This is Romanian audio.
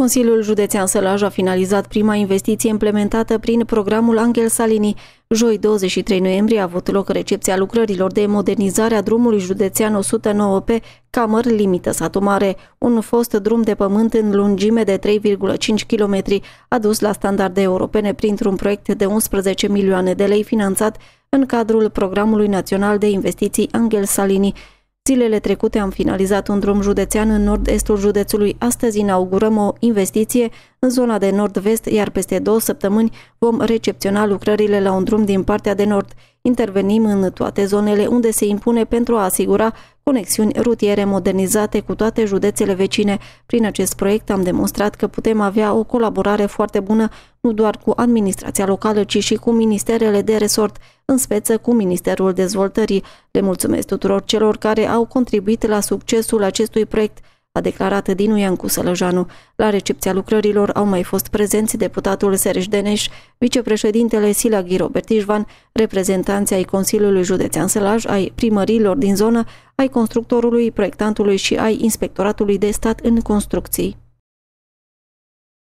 Consiliul Județean Sălaj a finalizat prima investiție implementată prin programul Angel Salini. Joi 23 noiembrie a avut loc recepția lucrărilor de modernizare a drumului județean 109P Camăr Limită Satu Mare, un fost drum de pământ în lungime de 3,5 km, adus la standarde europene printr-un proiect de 11 milioane de lei finanțat în cadrul Programului Național de Investiții Angel Salini, Zilele trecute am finalizat un drum județean în nord-estul județului. Astăzi inaugurăm o investiție în zona de nord-vest, iar peste două săptămâni vom recepționa lucrările la un drum din partea de nord. Intervenim în toate zonele unde se impune pentru a asigura conexiuni rutiere modernizate cu toate județele vecine. Prin acest proiect am demonstrat că putem avea o colaborare foarte bună nu doar cu administrația locală, ci și cu ministerele de resort, în speță cu Ministerul Dezvoltării. Le mulțumesc tuturor celor care au contribuit la succesul acestui proiect a declarat Dinu Iancu Sălăjanu. La recepția lucrărilor au mai fost prezenți deputatul Sereș Deneș, vicepreședintele Sila Robert Ișvan, reprezentanții ai Consiliului Județean Sălaj, ai primărilor din zonă, ai constructorului, proiectantului și ai inspectoratului de stat în construcții.